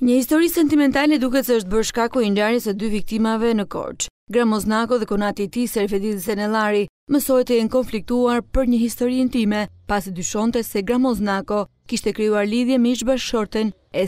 Një histori sentimentale duket se është bërë shkaku i ndjarës së dy viktimave në Korçë. Gramoz Nako dhe konati i tij Serfedin Senelari, mësohet të jenë konfliktuar për një histori intime, pasi dyshonte se Gramoz Nako kishte krijuar lidhje me ishbër bashkëshorten e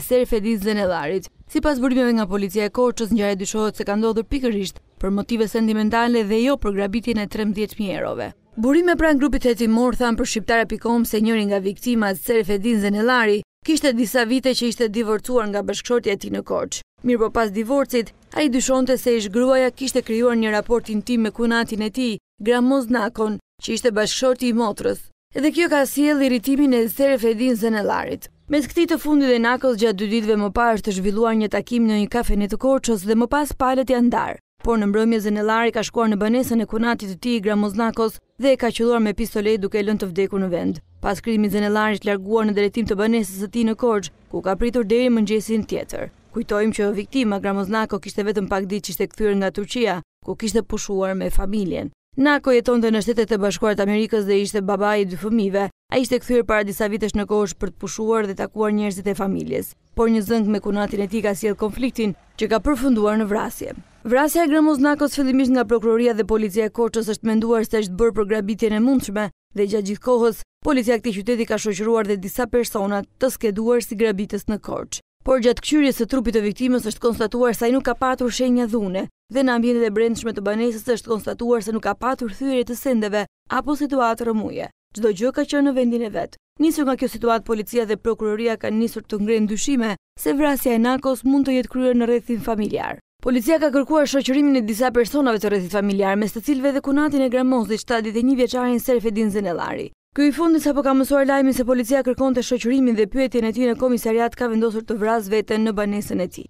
Senelarit, si Sipas burimeve nga policia e Korçës, ngjarja dyshohet se ka ndodhur pikërisht për motive sentimentale dhe jo për grabitjen e 13.000 eurove. Burime pranë grupit hetimor than për shqiptara.com se njëri nga viktimat Serfedin Zenellari Kishte disa vite që ishte divorcuar nga bashkëshorti ti në koqë. Mirë po pas divorcit, a i dyshonte se ishgruaja gruaja kishte kryuar një raport intim me kunatin e ti, Gramoz Nakon, që ishte bashkëshorti i motrës. Edhe kjo ka si e e zere fedin zënë larit. Mes këti të fundi dhe Nakos gjatë dy ditve më pas të zhvilluar një takim në një kafenit të Korçës dhe më pas palet janë darë por në mbrëmje Zenelari ka shkuar në banesën e kunatit të ti i Gramoznakos dhe e ka qëlluar me pistolet duke lënë të vdeku në vend. Pas krimi Zenelari të larguar në deretim të banesës të ti në Korç, ku ka pritur deri mëngjesin tjetër. Kujtojmë që viktima Gramoznako kishte vetëm pak ditë që ishte kthyer nga Turqia, ku kishte pushuar me familjen. Nako jetonte në Shtetet e Bashkuara të Amerikës dhe ishte baba i dy fëmijëve. Ai ishte kthyer para disa vitesh në Korç për të pushuar dhe takuar njerëzit e familjes, por një zëng me kunatin e tij ka sjell konfliktin që ka përfunduar në vrasje. Vrasja e Gramuz Nakos fillimisht nga prokuroria dhe policia e Korçës është menduar se është bërë për grabitjen e mundshme dhe gjatë gjithë kohës policia e këtij qyteti ka shoqëruar dhe disa persona të skeduar si grabitës në Korçë. Por gjatë kqyrjes së trupit të viktimës është konstatuar se ai nuk ka patur shenja dhune dhe në ambientet e brendshme të banesës është konstatuar se nuk ka patur thyrje të sendeve apo situatë rëmuje. Çdo gjë ka qenë në vendin e vet. Nisur nga kjo situatë, policia dhe prokuroria kanë nisur të ngrenë dyshime se vrasja e Nakos mund të jetë kryer në rrethin familjar. Policia ka kërkuar shoqërimin e disa personave të rrethit familjar, mes të cilve dhe kunatin e gramozit 71 vjeçarin Serfedin Zenellari. Ky i fundi sapo ka mësuar lajmin se policia kërkonte shoqërimin dhe pyetjen e tij në komisariat ka vendosur të vrasë veten në banesën e tij.